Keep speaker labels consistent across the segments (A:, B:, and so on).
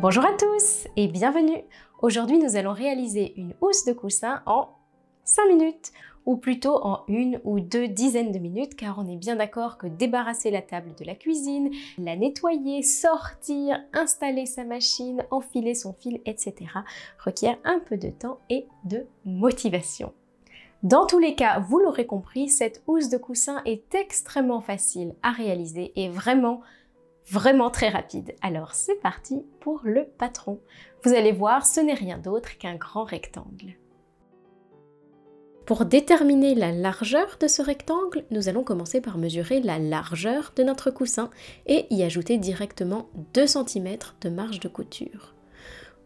A: Bonjour à tous et bienvenue Aujourd'hui, nous allons réaliser une housse de coussin en 5 minutes ou plutôt en une ou deux dizaines de minutes car on est bien d'accord que débarrasser la table de la cuisine, la nettoyer, sortir, installer sa machine, enfiler son fil, etc. requiert un peu de temps et de motivation. Dans tous les cas, vous l'aurez compris, cette housse de coussin est extrêmement facile à réaliser et vraiment vraiment très rapide. Alors c'est parti pour le patron. Vous allez voir, ce n'est rien d'autre qu'un grand rectangle. Pour déterminer la largeur de ce rectangle, nous allons commencer par mesurer la largeur de notre coussin et y ajouter directement 2 cm de marge de couture.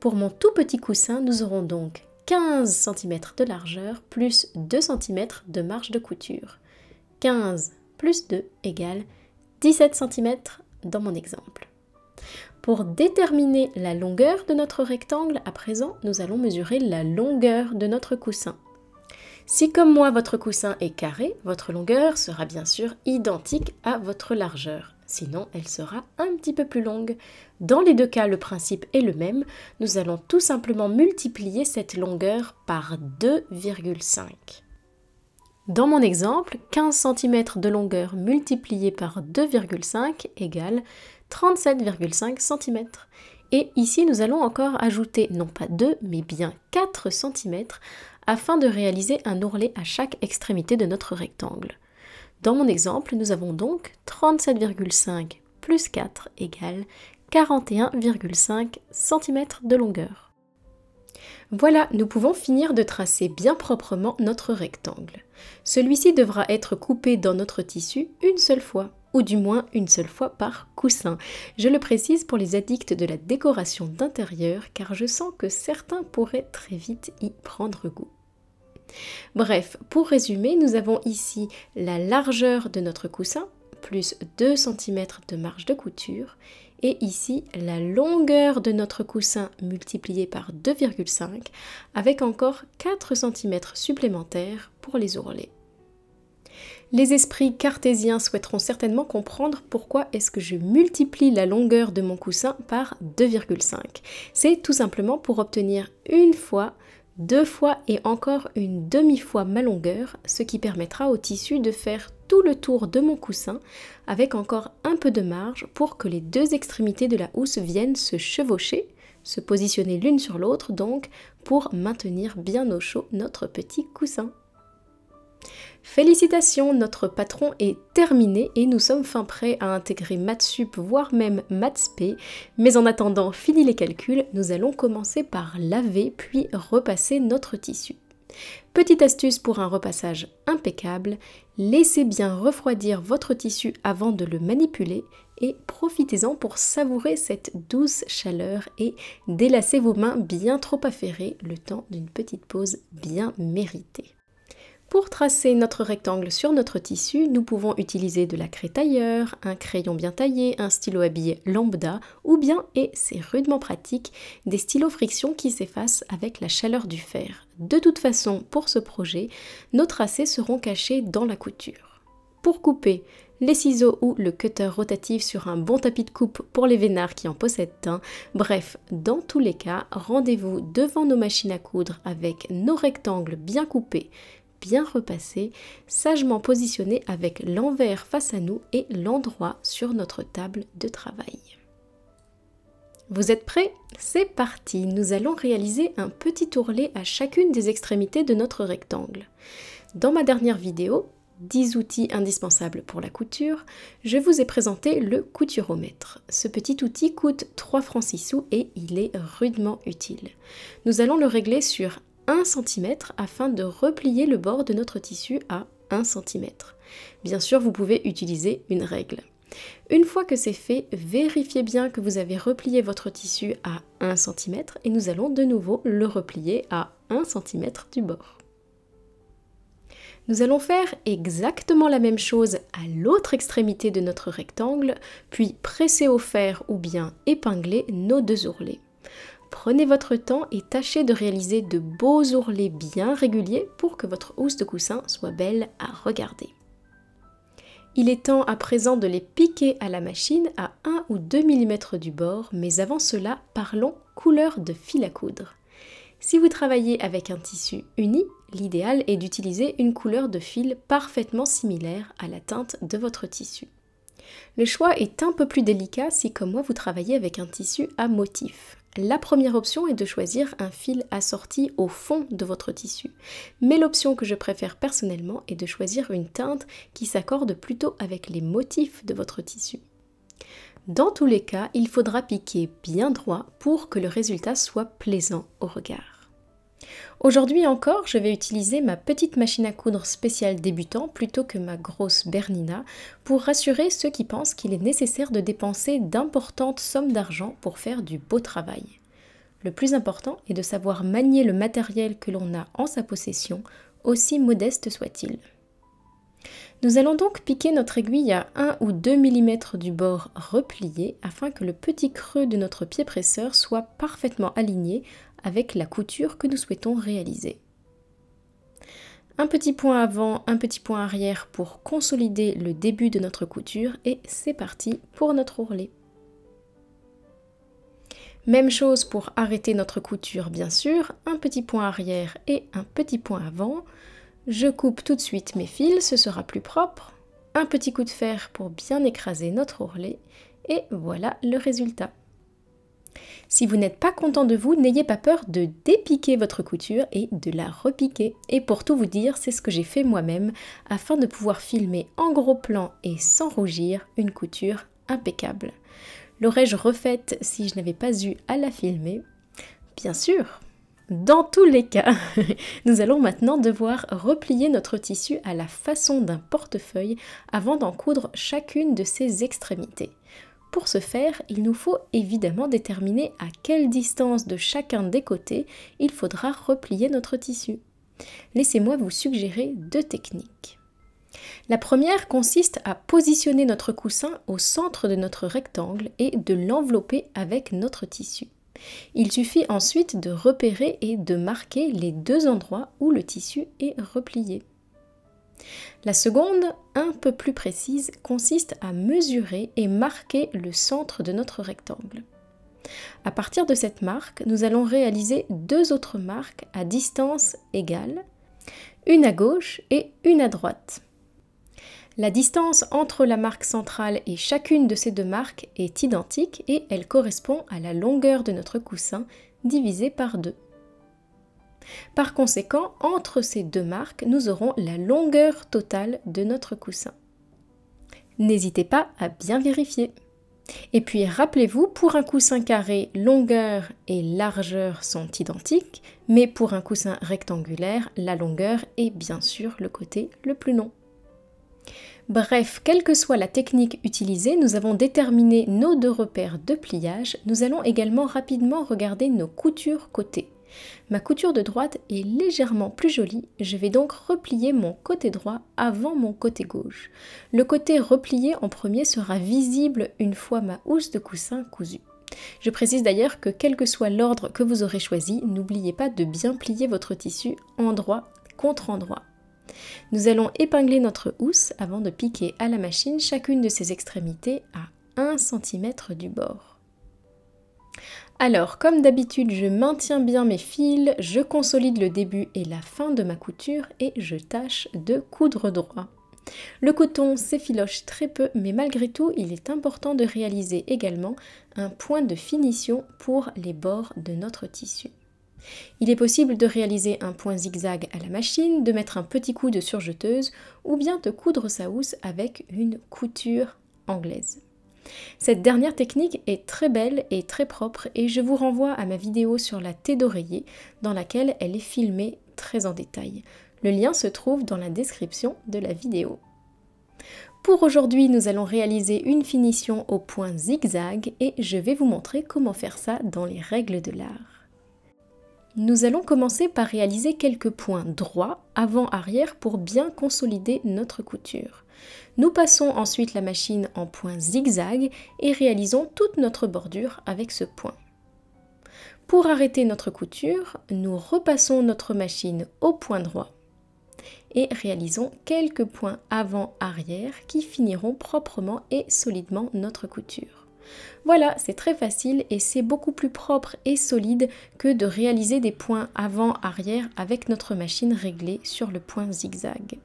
A: Pour mon tout petit coussin, nous aurons donc 15 cm de largeur plus 2 cm de marge de couture. 15 plus 2 égale 17 cm dans mon exemple. Pour déterminer la longueur de notre rectangle, à présent, nous allons mesurer la longueur de notre coussin. Si comme moi votre coussin est carré, votre longueur sera bien sûr identique à votre largeur. Sinon, elle sera un petit peu plus longue. Dans les deux cas, le principe est le même. Nous allons tout simplement multiplier cette longueur par 2,5. Dans mon exemple, 15 cm de longueur multiplié par 2,5 égale 37,5 cm. Et ici, nous allons encore ajouter non pas 2, mais bien 4 cm afin de réaliser un ourlet à chaque extrémité de notre rectangle. Dans mon exemple, nous avons donc 37,5 plus 4 égale 41,5 cm de longueur. Voilà, nous pouvons finir de tracer bien proprement notre rectangle. Celui-ci devra être coupé dans notre tissu une seule fois ou du moins une seule fois par coussin. Je le précise pour les addicts de la décoration d'intérieur car je sens que certains pourraient très vite y prendre goût. Bref, pour résumer, nous avons ici la largeur de notre coussin plus 2 cm de marge de couture et ici la longueur de notre coussin multipliée par 2,5 avec encore 4 cm supplémentaires pour les ourlets. Les esprits cartésiens souhaiteront certainement comprendre pourquoi est-ce que je multiplie la longueur de mon coussin par 2,5. C'est tout simplement pour obtenir une fois, deux fois et encore une demi-fois ma longueur, ce qui permettra au tissu de faire le tour de mon coussin avec encore un peu de marge pour que les deux extrémités de la housse viennent se chevaucher, se positionner l'une sur l'autre donc pour maintenir bien au chaud notre petit coussin. Félicitations, notre patron est terminé et nous sommes fin prêts à intégrer Matsup, voire même Matspé Mais en attendant, fini les calculs, nous allons commencer par laver puis repasser notre tissu. Petite astuce pour un repassage impeccable, laissez bien refroidir votre tissu avant de le manipuler et profitez-en pour savourer cette douce chaleur et délasser vos mains bien trop affairées le temps d'une petite pause bien méritée. Pour tracer notre rectangle sur notre tissu, nous pouvons utiliser de la craie tailleur, un crayon bien taillé, un stylo à lambda ou bien, et c'est rudement pratique, des stylos friction qui s'effacent avec la chaleur du fer. De toute façon, pour ce projet, nos tracés seront cachés dans la couture. Pour couper, les ciseaux ou le cutter rotatif sur un bon tapis de coupe pour les vénards qui en possèdent un. Bref, dans tous les cas, rendez-vous devant nos machines à coudre avec nos rectangles bien coupés, bien repassé, sagement positionné avec l'envers face à nous et l'endroit sur notre table de travail. Vous êtes prêts C'est parti Nous allons réaliser un petit ourlet à chacune des extrémités de notre rectangle. Dans ma dernière vidéo, 10 outils indispensables pour la couture, je vous ai présenté le couturomètre. Ce petit outil coûte 3 francs 6 sous et il est rudement utile. Nous allons le régler sur 1 cm afin de replier le bord de notre tissu à 1 cm. Bien sûr, vous pouvez utiliser une règle. Une fois que c'est fait, vérifiez bien que vous avez replié votre tissu à 1 cm et nous allons de nouveau le replier à 1 cm du bord. Nous allons faire exactement la même chose à l'autre extrémité de notre rectangle, puis presser au fer ou bien épingler nos deux ourlets. Prenez votre temps et tâchez de réaliser de beaux ourlets bien réguliers pour que votre housse de coussin soit belle à regarder. Il est temps à présent de les piquer à la machine à 1 ou 2 mm du bord, mais avant cela, parlons couleur de fil à coudre. Si vous travaillez avec un tissu uni, l'idéal est d'utiliser une couleur de fil parfaitement similaire à la teinte de votre tissu. Le choix est un peu plus délicat si comme moi vous travaillez avec un tissu à motif. La première option est de choisir un fil assorti au fond de votre tissu, mais l'option que je préfère personnellement est de choisir une teinte qui s'accorde plutôt avec les motifs de votre tissu. Dans tous les cas, il faudra piquer bien droit pour que le résultat soit plaisant au regard. Aujourd'hui encore, je vais utiliser ma petite machine à coudre spéciale débutant plutôt que ma grosse Bernina pour rassurer ceux qui pensent qu'il est nécessaire de dépenser d'importantes sommes d'argent pour faire du beau travail. Le plus important est de savoir manier le matériel que l'on a en sa possession, aussi modeste soit-il. Nous allons donc piquer notre aiguille à 1 ou 2 mm du bord replié afin que le petit creux de notre pied presseur soit parfaitement aligné avec la couture que nous souhaitons réaliser. Un petit point avant, un petit point arrière pour consolider le début de notre couture et c'est parti pour notre ourlet. Même chose pour arrêter notre couture bien sûr, un petit point arrière et un petit point avant. Je coupe tout de suite mes fils, ce sera plus propre. Un petit coup de fer pour bien écraser notre ourlet et voilà le résultat. Si vous n'êtes pas content de vous, n'ayez pas peur de dépiquer votre couture et de la repiquer. Et pour tout vous dire, c'est ce que j'ai fait moi-même afin de pouvoir filmer en gros plan et sans rougir une couture impeccable. L'aurais-je refaite si je n'avais pas eu à la filmer Bien sûr dans tous les cas, nous allons maintenant devoir replier notre tissu à la façon d'un portefeuille avant d'en coudre chacune de ses extrémités. Pour ce faire, il nous faut évidemment déterminer à quelle distance de chacun des côtés il faudra replier notre tissu. Laissez-moi vous suggérer deux techniques. La première consiste à positionner notre coussin au centre de notre rectangle et de l'envelopper avec notre tissu. Il suffit ensuite de repérer et de marquer les deux endroits où le tissu est replié. La seconde, un peu plus précise, consiste à mesurer et marquer le centre de notre rectangle. À partir de cette marque, nous allons réaliser deux autres marques à distance égale, une à gauche et une à droite. La distance entre la marque centrale et chacune de ces deux marques est identique et elle correspond à la longueur de notre coussin divisé par deux. Par conséquent, entre ces deux marques, nous aurons la longueur totale de notre coussin. N'hésitez pas à bien vérifier. Et puis rappelez-vous, pour un coussin carré, longueur et largeur sont identiques, mais pour un coussin rectangulaire, la longueur est bien sûr le côté le plus long. Bref, quelle que soit la technique utilisée, nous avons déterminé nos deux repères de pliage. Nous allons également rapidement regarder nos coutures côté. Ma couture de droite est légèrement plus jolie, je vais donc replier mon côté droit avant mon côté gauche. Le côté replié en premier sera visible une fois ma housse de coussin cousue. Je précise d'ailleurs que quel que soit l'ordre que vous aurez choisi, n'oubliez pas de bien plier votre tissu endroit contre endroit. Nous allons épingler notre housse avant de piquer à la machine chacune de ses extrémités à 1 cm du bord. Alors, comme d'habitude, je maintiens bien mes fils, je consolide le début et la fin de ma couture et je tâche de coudre droit. Le coton s'effiloche très peu, mais malgré tout, il est important de réaliser également un point de finition pour les bords de notre tissu. Il est possible de réaliser un point zigzag à la machine, de mettre un petit coup de surjeteuse ou bien de coudre sa housse avec une couture anglaise. Cette dernière technique est très belle et très propre et je vous renvoie à ma vidéo sur la thé d'oreiller dans laquelle elle est filmée très en détail. Le lien se trouve dans la description de la vidéo. Pour aujourd'hui, nous allons réaliser une finition au point zigzag et je vais vous montrer comment faire ça dans les règles de l'art. Nous allons commencer par réaliser quelques points droits avant-arrière pour bien consolider notre couture. Nous passons ensuite la machine en point zigzag et réalisons toute notre bordure avec ce point. Pour arrêter notre couture, nous repassons notre machine au point droit et réalisons quelques points avant-arrière qui finiront proprement et solidement notre couture. Voilà, c'est très facile et c'est beaucoup plus propre et solide que de réaliser des points avant-arrière avec notre machine réglée sur le point zigzag.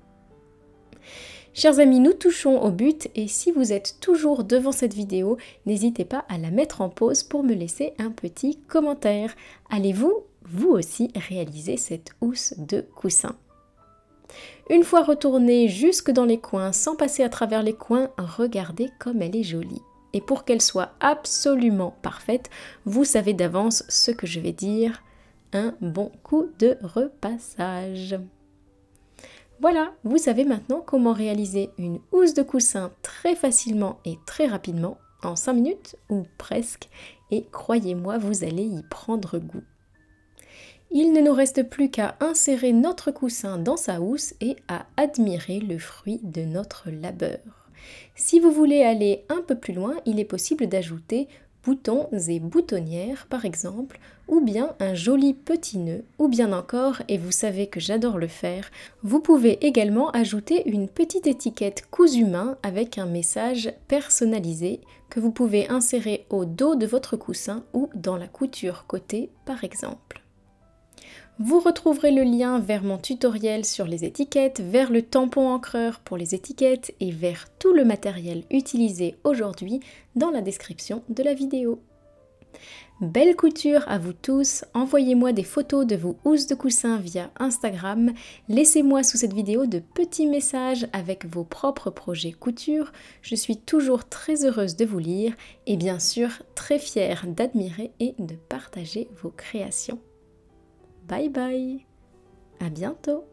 A: Chers amis, nous touchons au but et si vous êtes toujours devant cette vidéo, n'hésitez pas à la mettre en pause pour me laisser un petit commentaire. Allez-vous, vous aussi, réaliser cette housse de coussin une fois retournée jusque dans les coins, sans passer à travers les coins, regardez comme elle est jolie et pour qu'elle soit absolument parfaite, vous savez d'avance ce que je vais dire. Un bon coup de repassage. Voilà, vous savez maintenant comment réaliser une housse de coussin très facilement et très rapidement, en 5 minutes ou presque, et croyez-moi, vous allez y prendre goût. Il ne nous reste plus qu'à insérer notre coussin dans sa housse et à admirer le fruit de notre labeur. Si vous voulez aller un peu plus loin, il est possible d'ajouter boutons et boutonnières par exemple, ou bien un joli petit nœud, ou bien encore, et vous savez que j'adore le faire, vous pouvez également ajouter une petite étiquette cousu main avec un message personnalisé que vous pouvez insérer au dos de votre coussin ou dans la couture côté par exemple. Vous retrouverez le lien vers mon tutoriel sur les étiquettes, vers le tampon encreur pour les étiquettes et vers tout le matériel utilisé aujourd'hui dans la description de la vidéo. Belle couture à vous tous, envoyez-moi des photos de vos housses de coussin via Instagram, laissez-moi sous cette vidéo de petits messages avec vos propres projets couture, je suis toujours très heureuse de vous lire et bien sûr très fière d'admirer et de partager vos créations. Bye bye. À bientôt.